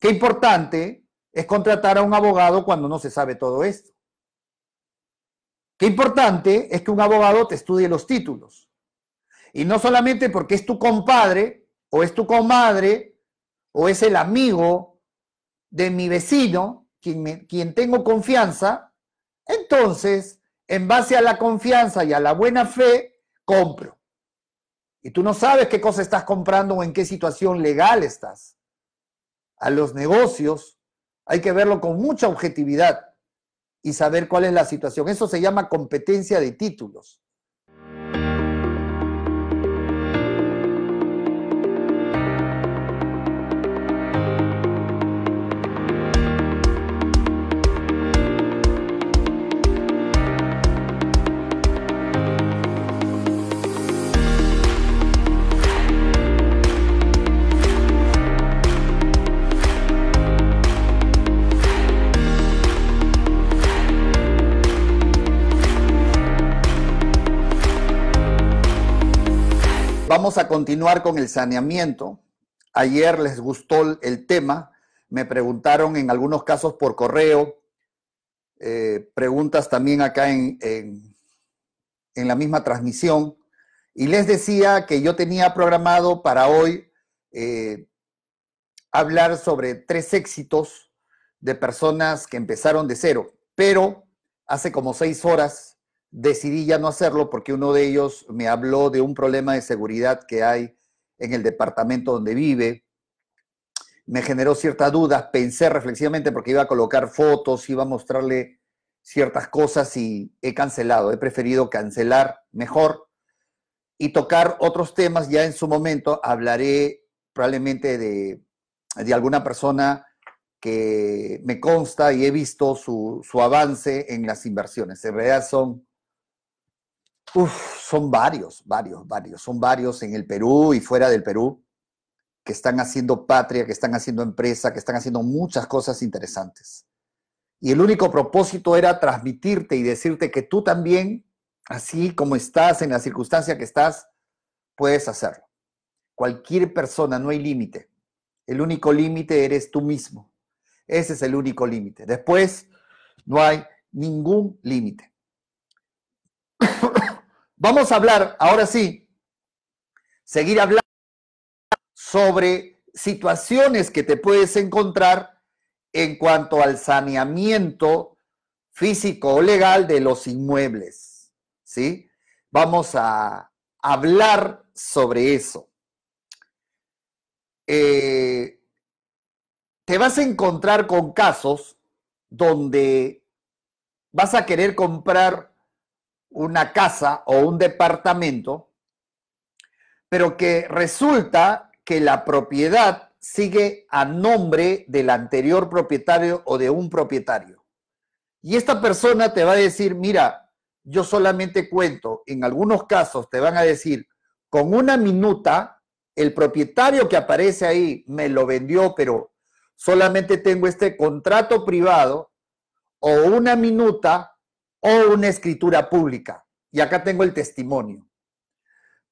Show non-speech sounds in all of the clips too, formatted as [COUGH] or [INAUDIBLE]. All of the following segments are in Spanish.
Qué importante es contratar a un abogado cuando no se sabe todo esto. Qué importante es que un abogado te estudie los títulos. Y no solamente porque es tu compadre o es tu comadre o es el amigo de mi vecino, quien, quien tengo confianza, entonces, en base a la confianza y a la buena fe, compro. Y tú no sabes qué cosa estás comprando o en qué situación legal estás a los negocios, hay que verlo con mucha objetividad y saber cuál es la situación. Eso se llama competencia de títulos. a continuar con el saneamiento. Ayer les gustó el tema. Me preguntaron en algunos casos por correo, eh, preguntas también acá en, en, la misma transmisión. Y les decía que yo tenía programado para hoy eh, hablar sobre tres éxitos de personas que empezaron de cero, pero hace como seis horas decidí ya no hacerlo porque uno de ellos me habló de un problema de seguridad que hay en el departamento donde vive. Me generó ciertas dudas, pensé reflexivamente porque iba a colocar fotos, iba a mostrarle ciertas cosas y he cancelado, he preferido cancelar mejor y tocar otros temas. Ya en su momento hablaré probablemente de, alguna persona que me consta y he visto su, su, avance en las inversiones. En realidad son Uf, son varios, varios, varios, son varios en el Perú y fuera del Perú que están haciendo patria, que están haciendo empresa, que están haciendo muchas cosas interesantes. Y el único propósito era transmitirte y decirte que tú también, así como estás, en la circunstancia que estás, puedes hacerlo. Cualquier persona, no hay límite. El único límite eres tú mismo. Ese es el único límite. Después, no hay ningún límite. Vamos a hablar, ahora sí, seguir hablando sobre situaciones que te puedes encontrar en cuanto al saneamiento físico o legal de los inmuebles. ¿Sí? Vamos a hablar sobre eso. Eh, te vas a encontrar con casos donde vas a querer comprar una casa o un departamento, pero que resulta que la propiedad sigue a nombre del anterior propietario o de un propietario. Y esta persona te va a decir, mira, yo solamente cuento, en algunos casos te van a decir, con una minuta, el propietario que aparece ahí me lo vendió, pero solamente tengo este contrato privado o una minuta o una escritura pública. Y acá tengo el testimonio.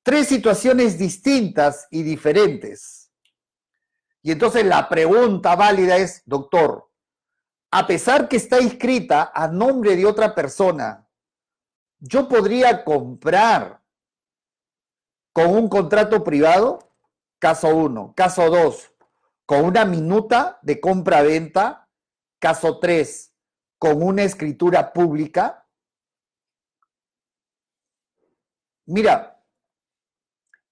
Tres situaciones distintas y diferentes. Y entonces la pregunta válida es, doctor, a pesar que está inscrita a nombre de otra persona, yo podría comprar con un contrato privado, caso uno. Caso dos, con una minuta de compra-venta, caso tres con una escritura pública? Mira,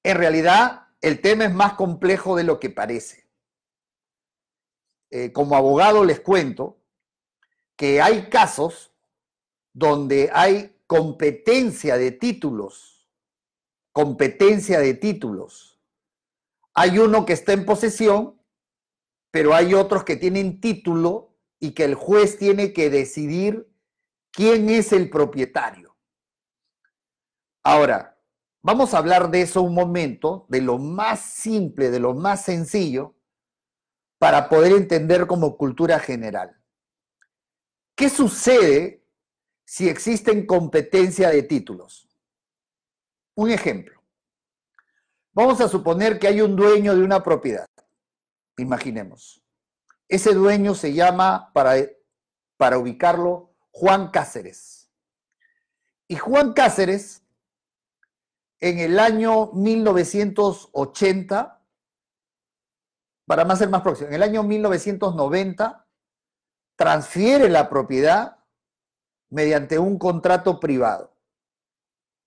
en realidad el tema es más complejo de lo que parece. Eh, como abogado les cuento que hay casos donde hay competencia de títulos, competencia de títulos. Hay uno que está en posesión, pero hay otros que tienen título y que el juez tiene que decidir quién es el propietario. Ahora, vamos a hablar de eso un momento, de lo más simple, de lo más sencillo, para poder entender como cultura general. ¿Qué sucede si existen competencia de títulos? Un ejemplo. Vamos a suponer que hay un dueño de una propiedad. Imaginemos. Ese dueño se llama, para, para ubicarlo, Juan Cáceres. Y Juan Cáceres, en el año 1980, para más ser más próximo, en el año 1990, transfiere la propiedad mediante un contrato privado.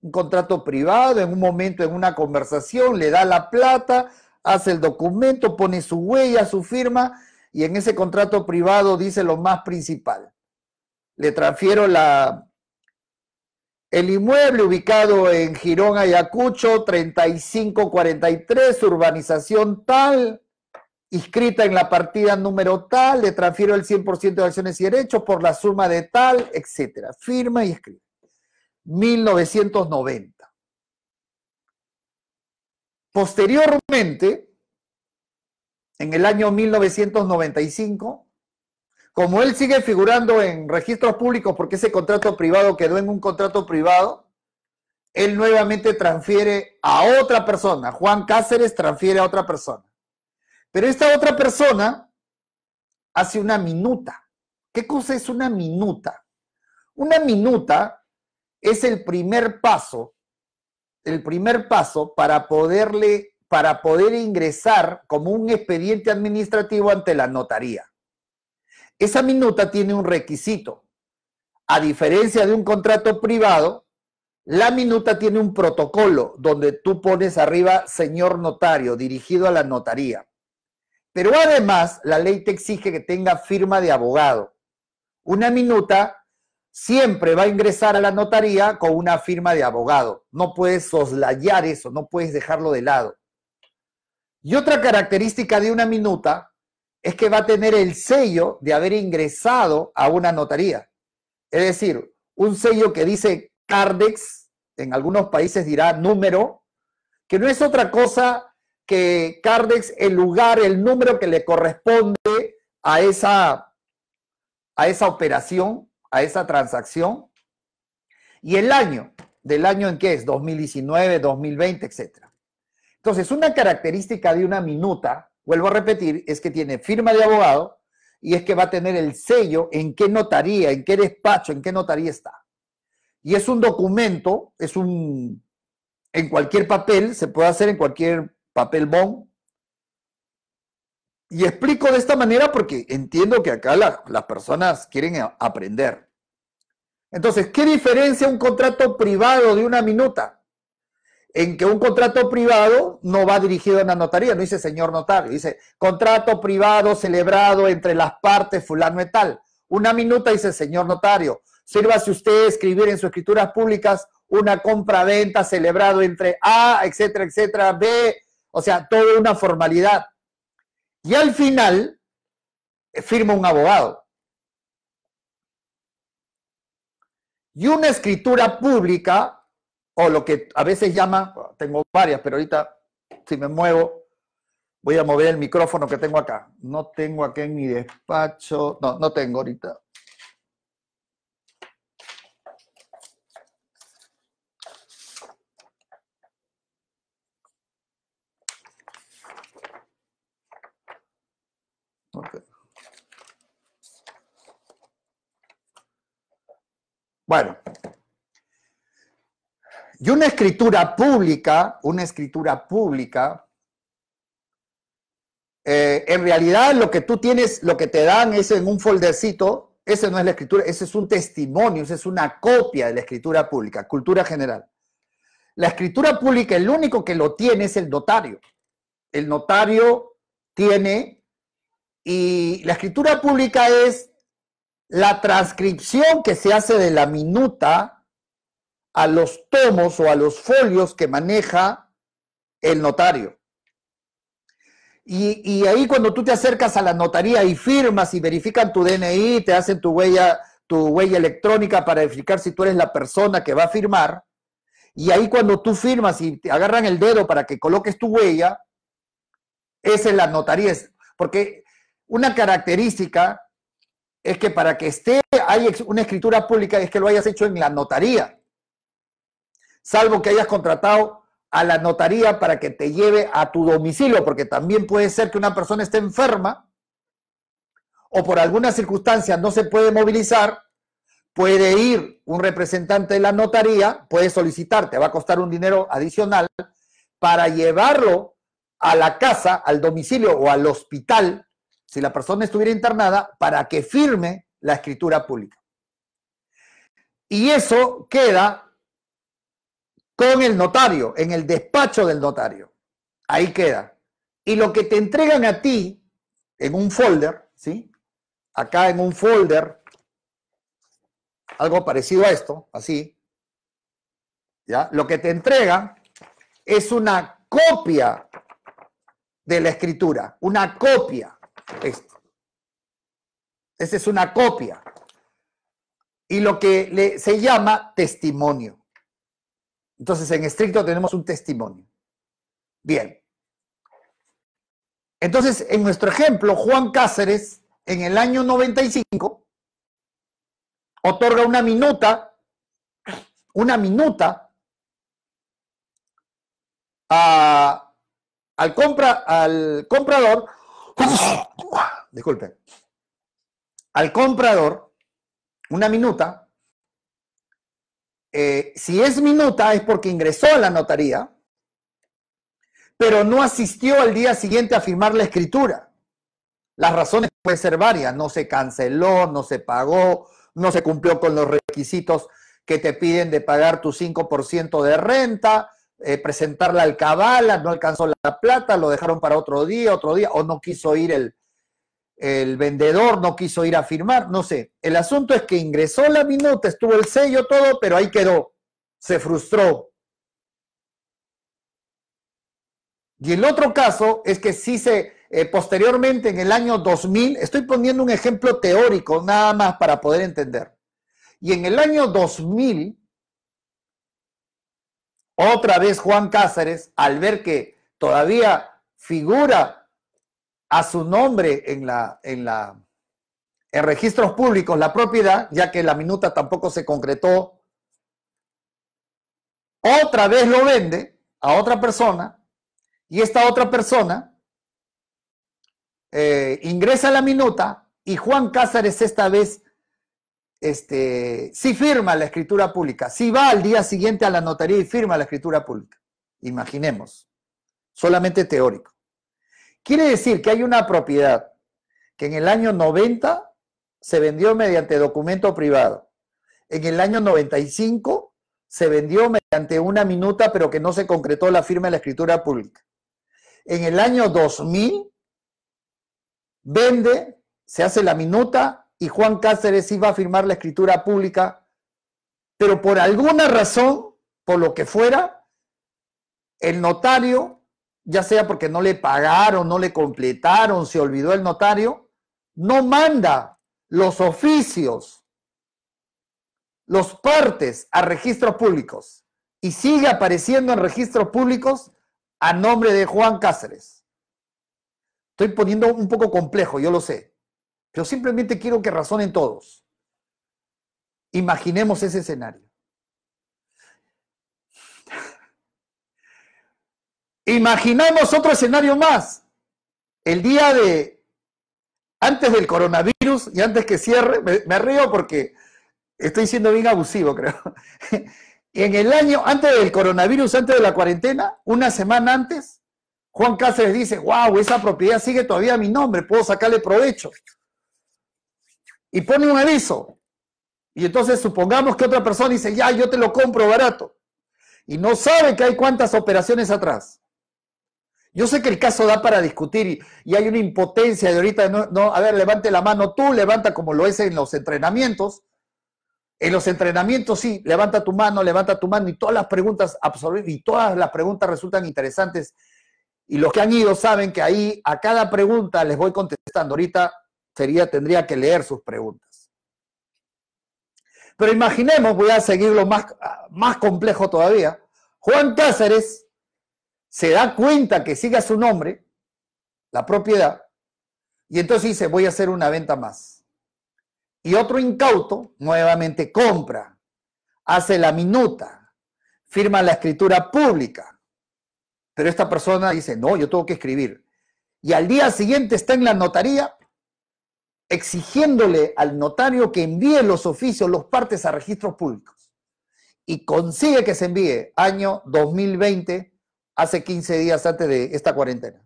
Un contrato privado, en un momento, en una conversación, le da la plata, hace el documento, pone su huella, su firma y en ese contrato privado dice lo más principal. Le transfiero la, el inmueble ubicado en Girón, Ayacucho, 3543, urbanización tal, inscrita en la partida número tal, le transfiero el 100% de acciones y derechos por la suma de tal, etcétera. Firma y escribe. 1990. Posteriormente, en el año 1995. Como él sigue figurando en registros públicos porque ese contrato privado quedó en un contrato privado, él nuevamente transfiere a otra persona. Juan Cáceres transfiere a otra persona. Pero esta otra persona hace una minuta. ¿Qué cosa es una minuta? Una minuta es el primer paso, el primer paso para poderle para poder ingresar como un expediente administrativo ante la notaría. Esa minuta tiene un requisito. A diferencia de un contrato privado, la minuta tiene un protocolo donde tú pones arriba señor notario dirigido a la notaría. Pero además la ley te exige que tenga firma de abogado. Una minuta siempre va a ingresar a la notaría con una firma de abogado. No puedes soslayar eso, no puedes dejarlo de lado. Y otra característica de una minuta es que va a tener el sello de haber ingresado a una notaría. Es decir, un sello que dice Cardex, en algunos países dirá número, que no es otra cosa que Cardex, el lugar, el número que le corresponde a esa, a esa operación, a esa transacción, y el año, del año en que es, 2019, 2020, etcétera. Entonces, una característica de una minuta, vuelvo a repetir, es que tiene firma de abogado y es que va a tener el sello en qué notaría, en qué despacho, en qué notaría está. Y es un documento, es un, en cualquier papel, se puede hacer en cualquier papel bond. Y explico de esta manera porque entiendo que acá las personas quieren aprender. Entonces, ¿qué diferencia un contrato privado de una minuta? en que un contrato privado no va dirigido a una notaría, no dice señor notario, dice contrato privado celebrado entre las partes fulano y tal. Una minuta dice señor notario, sírvase usted escribir en sus escrituras públicas una compra-venta celebrado entre A, etcétera, etcétera, B, o sea, toda una formalidad. Y al final eh, firma un abogado. Y una escritura pública o lo que a veces llama, tengo varias, pero ahorita si me muevo, voy a mover el micrófono que tengo acá. No tengo aquí en mi despacho, no, no tengo ahorita. Bueno, y una escritura pública, una escritura pública, eh, en realidad lo que tú tienes, lo que te dan es en un foldercito, ese no es la escritura, ese es un testimonio, es una copia de la escritura pública, cultura general. La escritura pública, el único que lo tiene es el notario. El notario tiene, y la escritura pública es la transcripción que se hace de la minuta a los tomos o a los folios que maneja el notario. Y, ahí cuando tú te acercas a la notaría y firmas y verifican tu DNI, te hacen tu huella, tu huella electrónica para verificar si tú eres la persona que va a firmar, y ahí cuando tú firmas y te agarran el dedo para que coloques tu huella, esa es la notaría. Porque una característica es que para que esté, hay una escritura pública, es que lo hayas hecho en la notaría salvo que hayas contratado a la notaría para que te lleve a tu domicilio, porque también puede ser que una persona esté enferma o por alguna circunstancia no se puede movilizar, puede ir un representante de la notaría, puede solicitar, te va a costar un dinero adicional para llevarlo a la casa, al domicilio o al hospital, si la persona estuviera internada, para que firme la escritura pública. Y eso queda con el notario, en el despacho del notario. Ahí queda. Y lo que te entregan a ti en un folder, ¿sí? Acá en un folder, algo parecido a esto, así, ¿ya? Lo que te entregan es una copia de la escritura, una copia. Esa es una copia. Y lo que le, se llama testimonio. Entonces, en estricto tenemos un testimonio. Bien. Entonces, en nuestro ejemplo, Juan Cáceres, en el año 95, otorga una minuta, una minuta al, compra, al comprador, disculpen, al comprador, una minuta eh, si es minuta es porque ingresó a la notaría, pero no asistió al día siguiente a firmar la escritura. Las razones pueden ser varias, no se canceló, no se pagó, no se cumplió con los requisitos que te piden de pagar tu 5% de renta, eh, presentar la alcabala, no alcanzó la plata, lo dejaron para otro día, otro día, o no quiso ir el, el vendedor no quiso ir a firmar, no sé. El asunto es que ingresó la minuta, estuvo el sello, todo, pero ahí quedó. Se frustró. Y el otro caso es que sí se, eh, posteriormente en el año 2000, estoy poniendo un ejemplo teórico nada más para poder entender. Y en el año 2000, otra vez Juan Cáceres, al ver que todavía figura a su nombre en la, en la en registros públicos la propiedad, ya que la minuta tampoco se concretó. Otra vez lo vende a otra persona y esta otra persona eh, ingresa la minuta y Juan Cáceres esta vez este, sí firma la escritura pública, sí va al día siguiente a la notaría y firma la escritura pública. Imaginemos, solamente teórico. Quiere decir que hay una propiedad que en el año 90 se vendió mediante documento privado. En el año 95 se vendió mediante una minuta, pero que no se concretó la firma de la escritura pública. En el año 2000 vende, se hace la minuta y Juan Cáceres iba a firmar la escritura pública, pero por alguna razón, por lo que fuera, el notario ya sea porque no le pagaron, no le completaron, se olvidó el notario, no manda los oficios, los partes a registros públicos y sigue apareciendo en registros públicos a nombre de Juan Cáceres. Estoy poniendo un poco complejo, yo lo sé, pero simplemente quiero que razonen todos. Imaginemos ese escenario. imaginamos otro escenario más. El día de antes del coronavirus y antes que cierre, me, río porque estoy siendo bien abusivo, creo. y [LAUGHS] en el año antes del coronavirus, antes de la cuarentena, una semana antes, Juan Cáceres dice, wow, esa propiedad sigue todavía a mi nombre, puedo sacarle provecho. Y pone un aviso. Y entonces supongamos que otra persona dice, ya, yo te lo compro barato. Y no sabe que hay cuántas operaciones atrás. Yo sé que el caso da para discutir y, hay una impotencia de ahorita, no, a ver, levante la mano tú, levanta como lo es en los entrenamientos. En los entrenamientos sí, levanta tu mano, levanta tu mano y todas las preguntas y todas las preguntas resultan interesantes. Y los que han ido saben que ahí a cada pregunta les voy contestando. Ahorita sería, tendría que leer sus preguntas. Pero imaginemos, voy a seguirlo más, ah, más complejo todavía. Juan Cáceres se da cuenta que sigue su nombre, la propiedad, y entonces dice, voy a hacer una venta más. Y otro incauto nuevamente compra, hace la minuta, firma la escritura pública. Pero esta persona dice, no, yo tengo que escribir. Y al día siguiente está en la notaría exigiéndole al notario que envíe los oficios, los partes a registros públicos. Y consigue que se envíe año 2020 hace 15 días antes de esta cuarentena.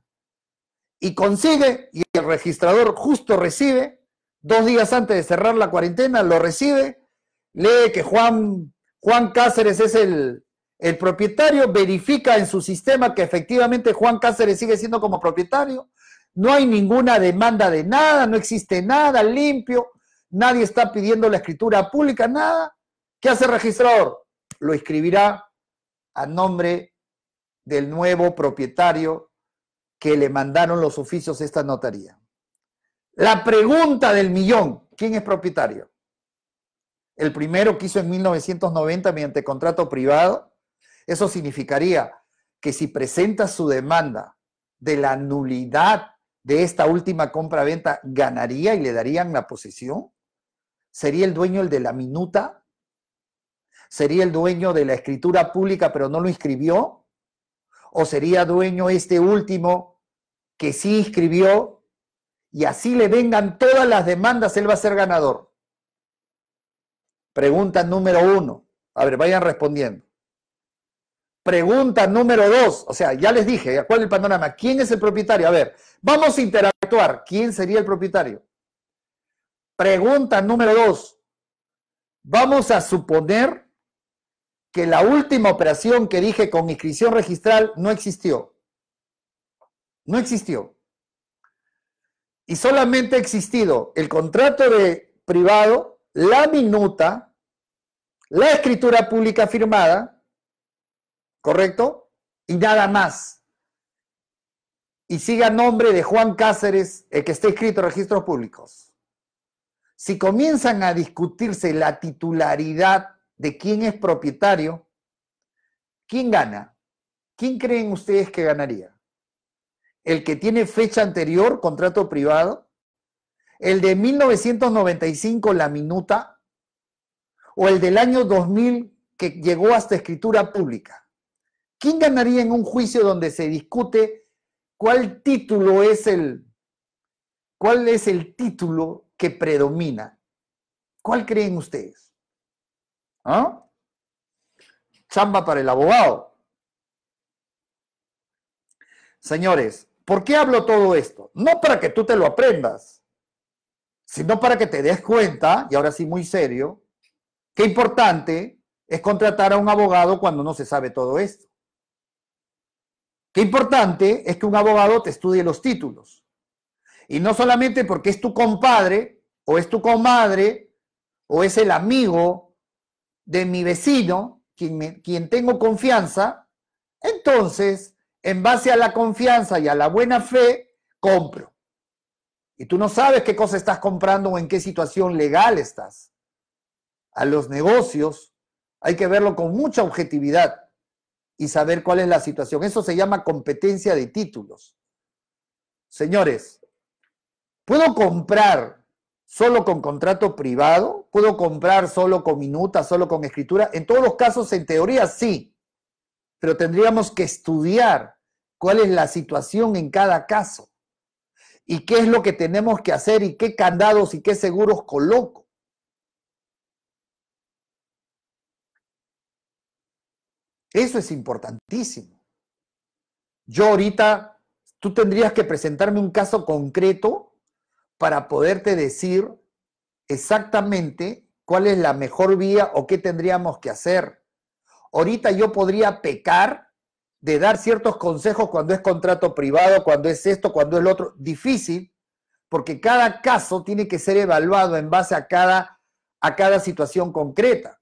Y consigue, y el registrador justo recibe, dos días antes de cerrar la cuarentena, lo recibe, lee que Juan, Juan Cáceres es el, el propietario, verifica en su sistema que efectivamente Juan Cáceres sigue siendo como propietario, no hay ninguna demanda de nada, no existe nada limpio, nadie está pidiendo la escritura pública, nada. ¿Qué hace el registrador? Lo escribirá a nombre del nuevo propietario que le mandaron los oficios de esta notaría. La pregunta del millón, ¿quién es propietario? El primero que hizo en 1990 mediante contrato privado, eso significaría que si presenta su demanda de la nulidad de esta última compra-venta, ganaría y le darían la posesión. Sería el dueño el de la minuta, sería el dueño de la escritura pública, pero no lo inscribió, o sería dueño este último que sí inscribió y así le vengan todas las demandas, él va a ser ganador? Pregunta número uno. A ver, vayan respondiendo. Pregunta número dos. O sea, ya les dije, ¿cuál es el panorama? ¿Quién es el propietario? A ver, vamos a interactuar. ¿Quién sería el propietario? Pregunta número dos. Vamos a suponer que la última operación que dije con inscripción registral no existió. No existió. Y solamente ha existido el contrato de privado, la minuta, la escritura pública firmada, ¿correcto? Y nada más. Y siga nombre de Juan Cáceres, el que está escrito en registros públicos. Si comienzan a discutirse la titularidad de quién es propietario, ¿quién gana? ¿Quién creen ustedes que ganaría? ¿El que tiene fecha anterior, contrato privado? ¿El de 1995, la minuta? ¿O el del año 2000, que llegó hasta escritura pública? ¿Quién ganaría en un juicio donde se discute cuál título es el, cuál es el título que predomina? ¿Cuál creen ustedes? ¿Ah? Chamba para el abogado. Señores, ¿por qué hablo todo esto? No para que tú te lo aprendas, sino para que te des cuenta, y ahora sí muy serio, qué importante es contratar a un abogado cuando no se sabe todo esto. Qué importante es que un abogado te estudie los títulos. Y no solamente porque es tu compadre o es tu comadre o es el amigo de mi vecino, quien, quien tengo confianza, entonces, en base a la confianza y a la buena fe, compro. Y tú no sabes qué cosa estás comprando o en qué situación legal estás. A los negocios hay que verlo con mucha objetividad y saber cuál es la situación. Eso se llama competencia de títulos. Señores, puedo comprar solo con contrato privado, puedo comprar solo con minuta, solo con escritura. En todos los casos, en teoría sí, pero tendríamos que estudiar cuál es la situación en cada caso y qué es lo que tenemos que hacer y qué candados y qué seguros coloco. Eso es importantísimo. Yo ahorita, tú tendrías que presentarme un caso concreto para poderte decir exactamente cuál es la mejor vía o qué tendríamos que hacer. Ahorita yo podría pecar de dar ciertos consejos cuando es contrato privado, cuando es esto, cuando es lo otro. Difícil, porque cada caso tiene que ser evaluado en base a cada, a cada situación concreta.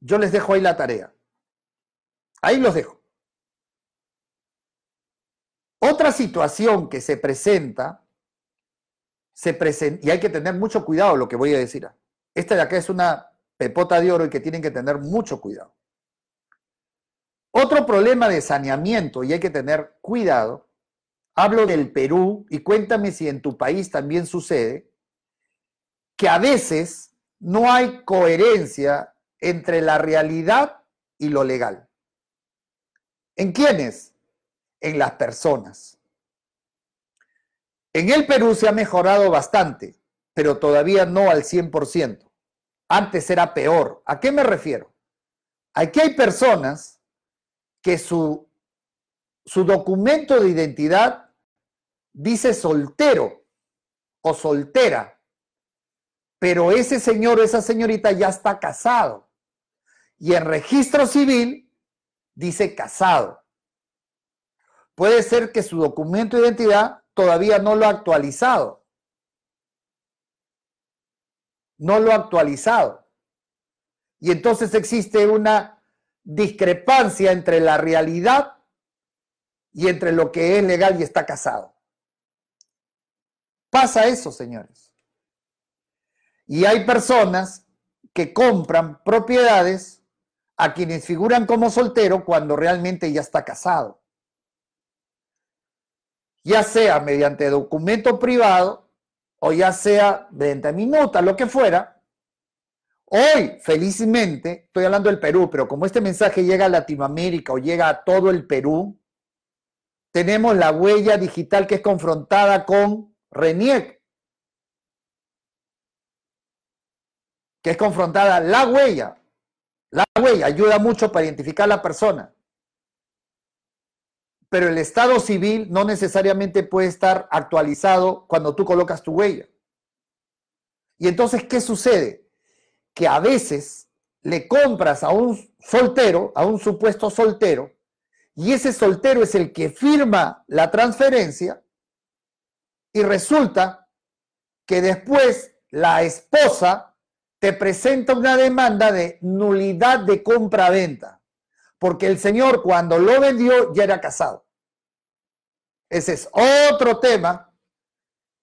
Yo les dejo ahí la tarea. Ahí los dejo. Otra situación que se presenta, se y hay que tener mucho cuidado lo que voy a decir. Esta de acá es una pepota de oro y que tienen que tener mucho cuidado. Otro problema de saneamiento, y hay que tener cuidado, hablo del Perú, y cuéntame si en tu país también sucede, que a veces no hay coherencia entre la realidad y lo legal. ¿En quiénes? en las personas. En el Perú se ha mejorado bastante, pero todavía no al 100%. Antes era peor. ¿A qué me refiero? Aquí hay personas que su, su documento de identidad dice soltero o soltera, pero ese señor o esa señorita ya está casado. Y en registro civil dice casado. Puede ser que su documento de identidad todavía no lo ha actualizado. No lo ha actualizado. Y entonces existe una discrepancia entre la realidad y entre lo que es legal y está casado. Pasa eso, señores. Y hay personas que compran propiedades a quienes figuran como soltero cuando realmente ya está casado ya sea mediante documento privado o ya sea mediante nota, lo que fuera, hoy, felizmente, estoy hablando del Perú, pero como este mensaje llega a Latinoamérica o llega a todo el Perú, tenemos la huella digital que es confrontada con RENIEC, que es confrontada la huella. La huella ayuda mucho para identificar a la persona pero el estado civil no necesariamente puede estar actualizado cuando tú colocas tu huella. Y entonces, ¿qué sucede? Que a veces le compras a un soltero, a un supuesto soltero, y ese soltero es el que firma la transferencia y resulta que después la esposa te presenta una demanda de nulidad de compra-venta porque el señor cuando lo vendió ya era casado. Ese es otro tema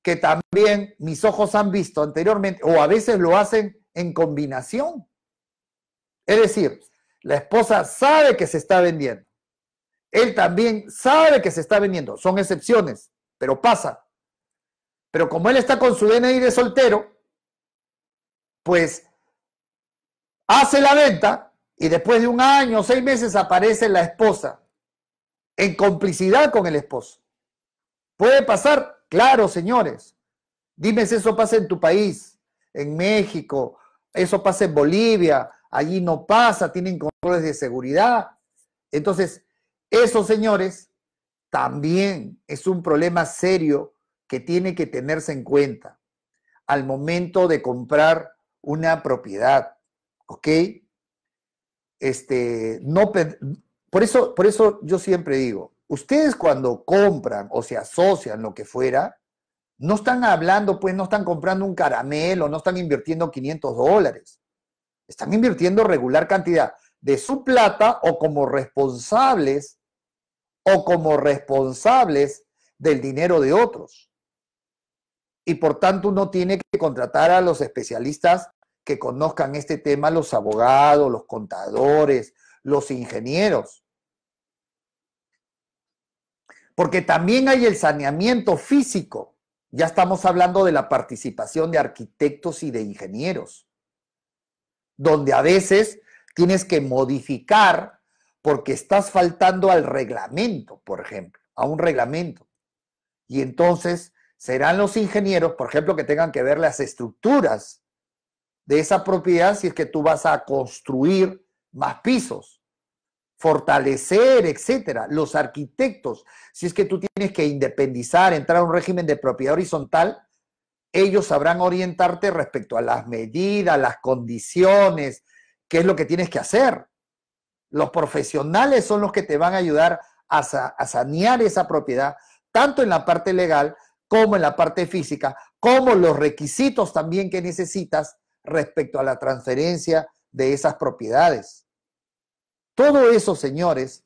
que también mis ojos han visto anteriormente, o a veces lo hacen en combinación. Es decir, la esposa sabe que se está vendiendo. Él también sabe que se está vendiendo. Son excepciones, pero pasa. Pero como él está con su DNI de soltero, pues hace la venta y después de un año, seis meses, aparece la esposa en complicidad con el esposo. ¿Puede pasar? Claro, señores. Dime si eso pasa en tu país, en México, eso pasa en Bolivia, allí no pasa, tienen controles de seguridad. Entonces, eso, señores, también es un problema serio que tiene que tenerse en cuenta al momento de comprar una propiedad. ¿Ok? este, no, por eso, por eso yo siempre digo, ustedes cuando compran o se asocian lo que fuera, no están hablando, pues no están comprando un caramelo, no están invirtiendo 500 dólares. Están invirtiendo regular cantidad de su plata o como responsables o como responsables del dinero de otros. Y por tanto uno tiene que contratar a los especialistas que conozcan este tema los abogados, los contadores, los ingenieros. Porque también hay el saneamiento físico. Ya estamos hablando de la participación de arquitectos y de ingenieros, donde a veces tienes que modificar porque estás faltando al reglamento, por ejemplo, a un reglamento. Y entonces serán los ingenieros, por ejemplo, que tengan que ver las estructuras de esa propiedad si es que tú vas a construir más pisos, fortalecer, etcétera. Los arquitectos, si es que tú tienes que independizar, entrar a un régimen de propiedad horizontal, ellos sabrán orientarte respecto a las medidas, las condiciones, qué es lo que tienes que hacer. Los profesionales son los que te van a ayudar a, a sanear esa propiedad, tanto en la parte legal como en la parte física, como los requisitos también que necesitas respecto a la transferencia de esas propiedades. Todo eso, señores,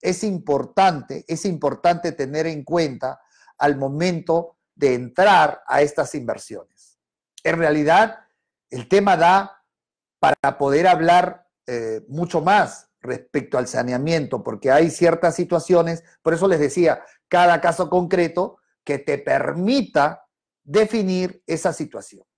es importante, es importante tener en cuenta al momento de entrar a estas inversiones. En realidad, el tema da para poder hablar eh, mucho más respecto al saneamiento, porque hay ciertas situaciones, por eso les decía, cada caso concreto que te permita definir esa situación.